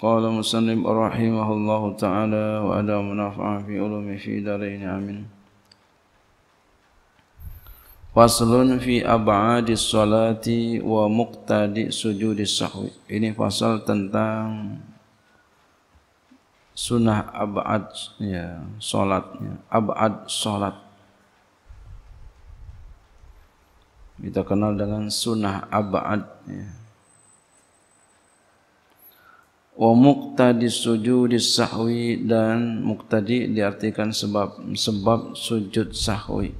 قال مسلم رحمه الله تعالى وأدى منافع في علوم في دارين آمين فصل في أبعاد الصلاة ومقتدي سجود السهو ini fasal tentang sunnah abad ya salat ya, abad salat kita kenal dengan sunnah abad ya wa muqtadi sujudi sahwi dan muqtadi diartikan sebab sebab sujud sahwi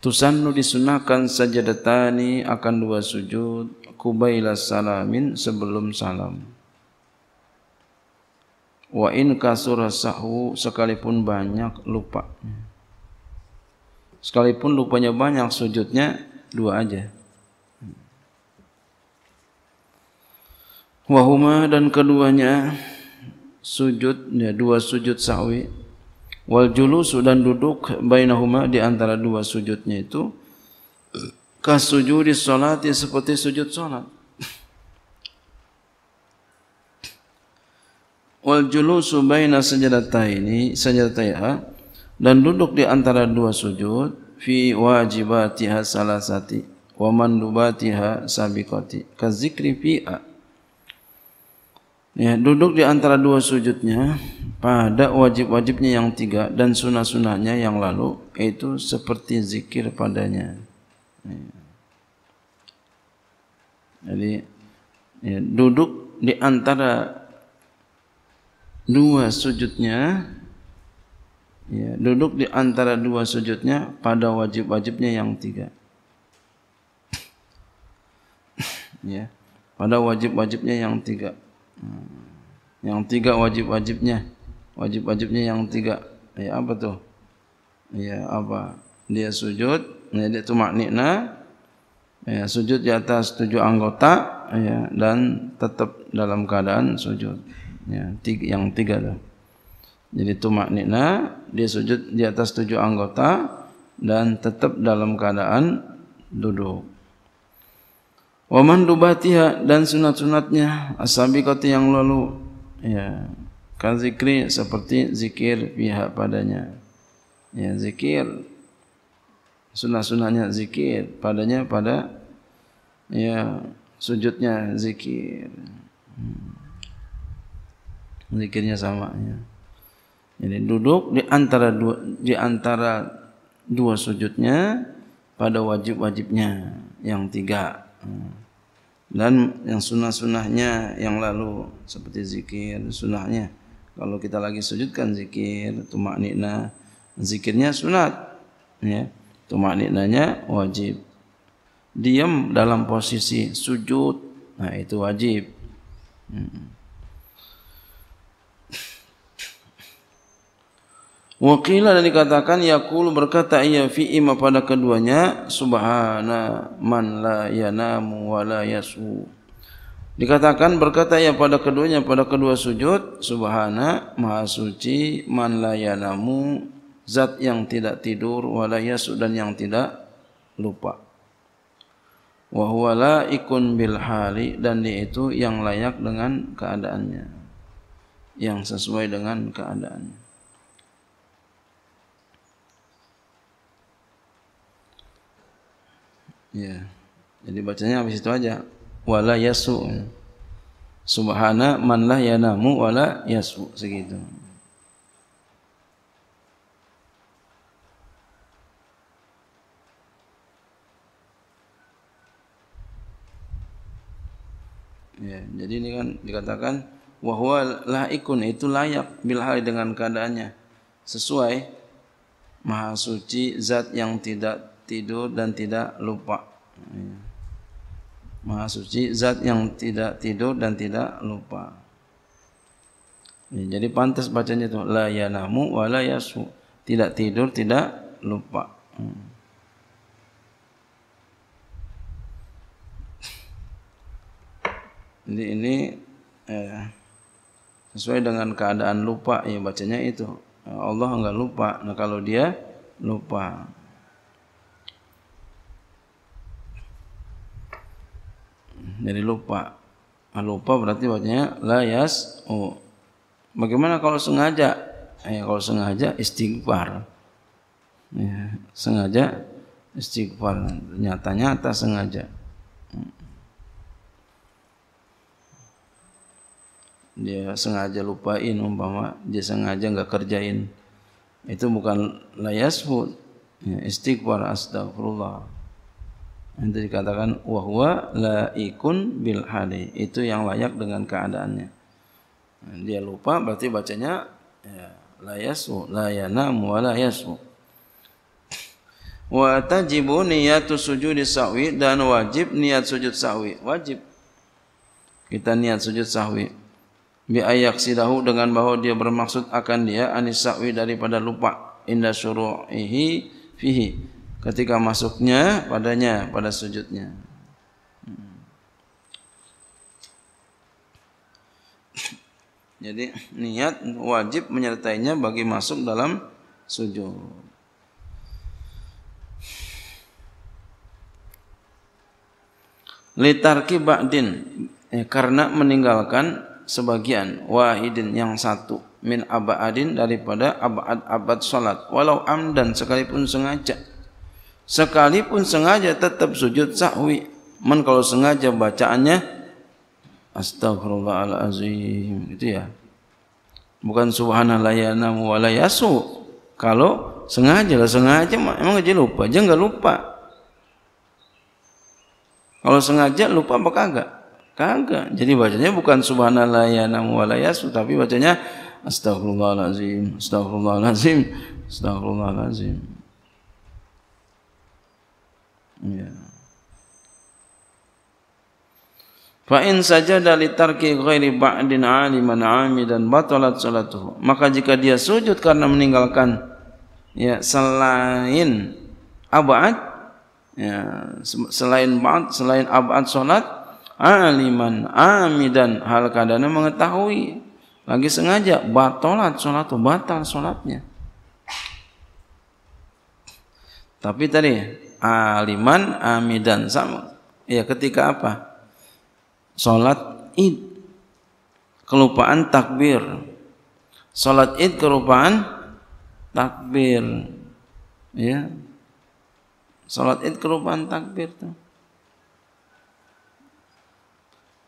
Tusannu disunahkan sajadatani akan dua sujud kubaila salamin sebelum salam wa in kasura sahwu sekalipun banyak lupa sekalipun lupanya banyak sujudnya dua aja Wahuma dan keduanya sujud, ya, dua sujud sawi. Waljulu sudah duduk bayinahuma di antara dua sujudnya itu. Kasujudi solat ya seperti sujud solat. Waljulu subayna baina sajadatai ini sajadatai ha, dan duduk di antara dua sujud fi wajibatiha salah satu mandubatiha sabiqati kazikri fi'a Ya, duduk di antara dua sujudnya pada wajib-wajibnya yang tiga dan sunah-sunahnya yang lalu itu seperti zikir padanya. Ya. Jadi ya, duduk di antara dua sujudnya ya, duduk di antara dua sujudnya pada wajib-wajibnya yang tiga. ya, pada wajib-wajibnya yang tiga. Hmm. Yang tiga wajib-wajibnya. Wajib-wajibnya yang tiga. Ya apa tu? Ya apa? Dia sujud. Ya, dia tu maknina. Ya, sujud di atas tujuh anggota. Ya, dan tetap dalam keadaan sujud. Ya, tiga, yang tiga lah. Jadi tu maknina. Dia sujud di atas tujuh anggota. Dan tetap dalam keadaan duduk. Waman dubatiha dan sunat-sunatnya asabiqati yang lalu ya kan seperti zikir pihak padanya ya zikir sunat-sunatnya zikir padanya pada ya sujudnya zikir hmm. zikirnya sama ya jadi duduk di antara dua di antara dua sujudnya pada wajib-wajibnya yang tiga Hmm. dan yang sunnah-sunnahnya yang lalu seperti zikir sunnahnya kalau kita lagi sujudkan zikir tumak nikna zikirnya sunat ya tumak niknanya wajib diam dalam posisi sujud nah itu wajib hmm. Wakilah dan dikatakan Yakul berkata ia fi ima pada keduanya Subhana man la yanamu wa la yasu Dikatakan berkata ia pada keduanya pada kedua sujud Subhana maha suci man la yanamu Zat yang tidak tidur wa la yasu dan yang tidak lupa Wa huwa la ikun bil hali dan dia itu yang layak dengan keadaannya Yang sesuai dengan keadaannya Ya. Jadi bacanya habis itu aja. Wala yasu. Subhana man la yanamu wala yasu segitu. Ya, jadi ini kan dikatakan wahwa laikun itu layak bilhal dengan keadaannya sesuai maha suci zat yang tidak tidur dan tidak lupa. Maha suci zat yang tidak tidur dan tidak lupa. jadi pantas bacanya itu la yanamu wa la yasu. Tidak tidur, tidak lupa. Hmm. Jadi ini eh, sesuai dengan keadaan lupa ya bacanya itu. Ya, Allah enggak lupa. Nah kalau dia lupa. dari lupa ah, lupa berarti bacanya layas. oh bagaimana kalau sengaja Eh, ya, kalau sengaja istighfar ya, sengaja istighfar nyatanya nyata sengaja dia sengaja lupain umpama dia sengaja nggak kerjain itu bukan layasfu ya, istighfar astagfirullah Itu dikatakan wahwa la ikun bil hali. Itu yang layak dengan keadaannya. Dia lupa berarti bacanya ya, la yasu la yanamu wa la yasu. Wa tajibu niyatu sujudi sahwi dan wajib niat sujud sahwi. Wajib kita niat sujud sahwi. Bi ayak sidahu dengan bahwa dia bermaksud akan dia anis sahwi daripada lupa inda suru'ihi fihi ketika masuknya padanya pada sujudnya. Hmm. Jadi niat wajib menyertainya bagi masuk dalam sujud. Litarki ba'din eh, karena meninggalkan sebagian wahidin yang satu min abadin daripada abad-abad salat walau amdan sekalipun sengaja sekalipun sengaja tetap sujud sahwi man kalau sengaja bacaannya astagfirullahalazim gitu ya bukan subhanallah ya namu walayasu kalau sengaja lah sengaja emang aja lupa aja enggak lupa kalau sengaja lupa apa kagak kagak jadi bacanya bukan subhanallah ya namu walayasu tapi bacanya astagfirullahalazim astagfirullahalazim astagfirullahalazim astagfirullahalazim Ya. Fa in sajada li tarki ghairi ba'din 'aliman 'amidan batalat salatuhu. Maka jika dia sujud karena meninggalkan ya selain abad ya selain ba'd selain abad salat aliman amidan hal kadana mengetahui lagi sengaja batalat salatu batal salatnya tapi tadi aliman amidan sama ya ketika apa salat id kelupaan takbir salat id kelupaan takbir ya salat id kelupaan takbir tuh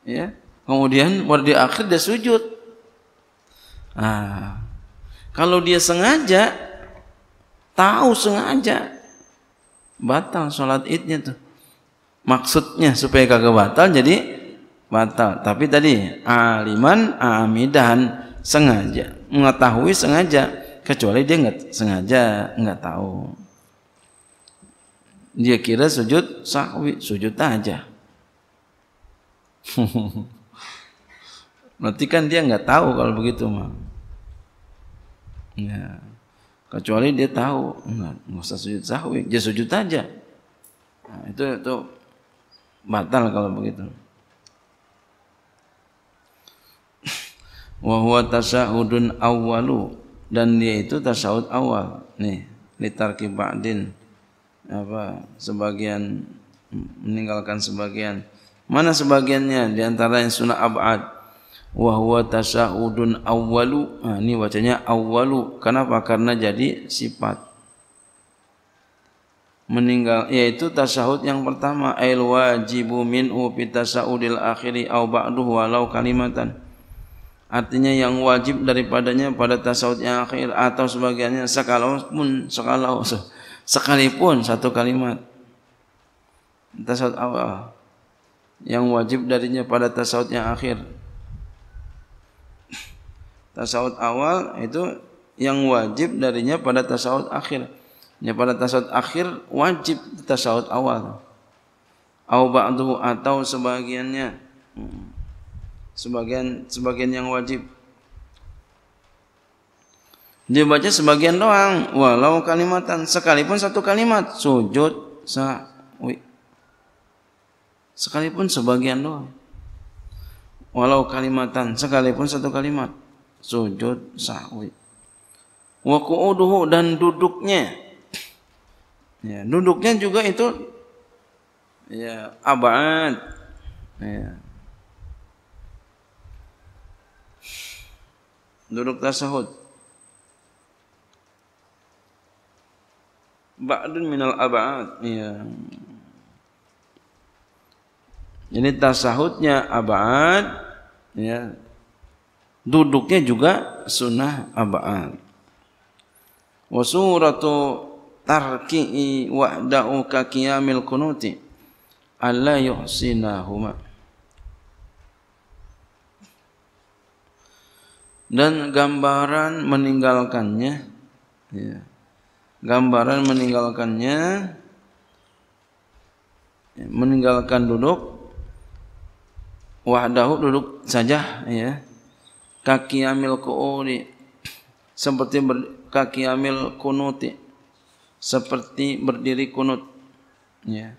ya kemudian di akhir dia sujud ah kalau dia sengaja tahu sengaja batal sholat idnya tuh maksudnya supaya kagak batal jadi batal tapi tadi aliman amidan sengaja mengetahui sengaja kecuali dia nggak sengaja nggak tahu dia kira sujud sahwi sujud aja berarti kan dia nggak tahu kalau begitu mah ya. kecuali dia tahu enggak nggak usah sujud sahwi dia sujud aja nah, itu itu batal kalau begitu wa huwa tasahudun awwalu dan dia itu tasahud awal nih li tarki ba'din apa sebagian meninggalkan sebagian mana sebagiannya di antara yang sunnah abad wa huwa tasaudun awwalu ini ha, bacanya awalu. kenapa karena jadi sifat meninggal yaitu tasahud yang pertama al wajibu minhu fi tasaudil akhiri au ba'du walau kalimatan artinya yang wajib daripadanya pada tasahud yang akhir atau sebagainya sekalipun sekalau sekalipun satu kalimat tasahud awal yang wajib darinya pada tasawuf yang akhir tasawuf awal itu yang wajib darinya pada tasawuf akhir. Ya pada tasawuf akhir wajib tasawuf awal. Au ba'du atau sebagiannya. Hmm. Sebagian sebagian yang wajib. Dia baca sebagian doang walau kalimatan sekalipun satu kalimat sujud sa'wi. Sekalipun sebagian doang. Walau kalimatan sekalipun satu kalimat sujud sahwi. Wa qu'uduhu dan duduknya. Ya, duduknya juga itu ya abad. Ya. Duduk tasahud. Ba'dun minal abad. Ya. Ini tasahudnya abad. Ya duduknya juga sunnah abad. Wasuratu tarki'i wa'da'u ka qiyamil kunuti alla yuhsinahuma dan gambaran meninggalkannya ya. gambaran meninggalkannya meninggalkan duduk wahdahu duduk saja ya kaki amil koori seperti ber, kaki amil kunuti seperti berdiri kunut ya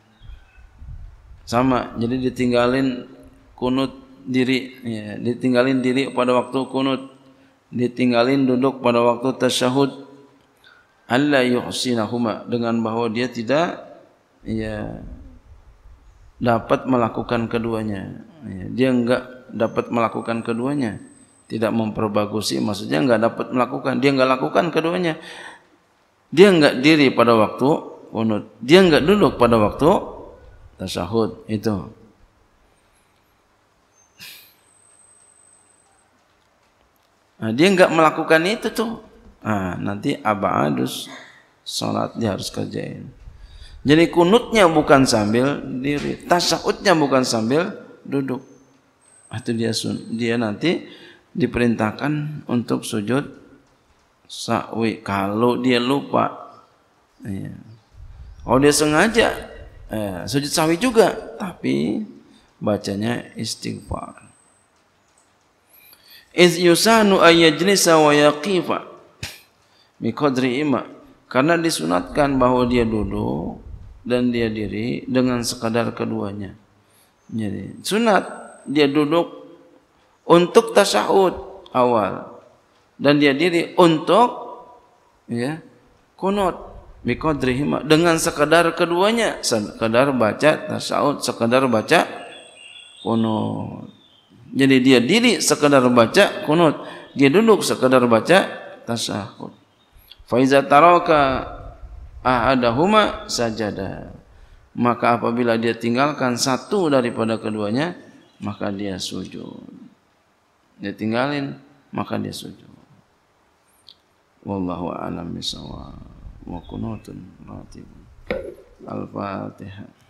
sama jadi ditinggalin kunut diri ya ditinggalin diri pada waktu kunut ditinggalin duduk pada waktu tasyahud alla yuhsinahuma dengan bahwa dia tidak ya dapat melakukan keduanya ya. dia enggak dapat melakukan keduanya tidak memperbagusi maksudnya enggak dapat melakukan dia enggak lakukan keduanya dia enggak diri pada waktu kunut dia enggak duduk pada waktu tasahud itu nah, dia enggak melakukan itu tuh nah, nanti abadus salat dia harus kerjain jadi kunutnya bukan sambil diri tasahudnya bukan sambil duduk itu dia sun dia nanti diperintahkan untuk sujud sa'wi kalau dia lupa ya. kalau dia sengaja eh, sujud sa'wi juga tapi bacanya istighfar iz yusanu ayajlis wa yaqifa bi qadri ima karena disunatkan bahwa dia duduk dan dia diri dengan sekadar keduanya jadi sunat dia duduk untuk tasahud awal dan dia diri untuk ya kunut biqadrihima dengan sekadar keduanya sekadar baca tasahud sekadar baca kunut jadi dia diri sekadar baca kunut dia duduk sekadar baca tasahud. fa iza taraka ahadahuma sajada maka apabila dia tinggalkan satu daripada keduanya maka dia sujud dia tinggalin maka dia sujud wallahu alam bisawab wa kunutun ratib al fatihah